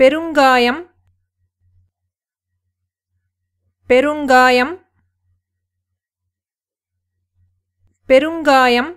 பெருங்காயம் பெருங்காயம் பெருங்காயம்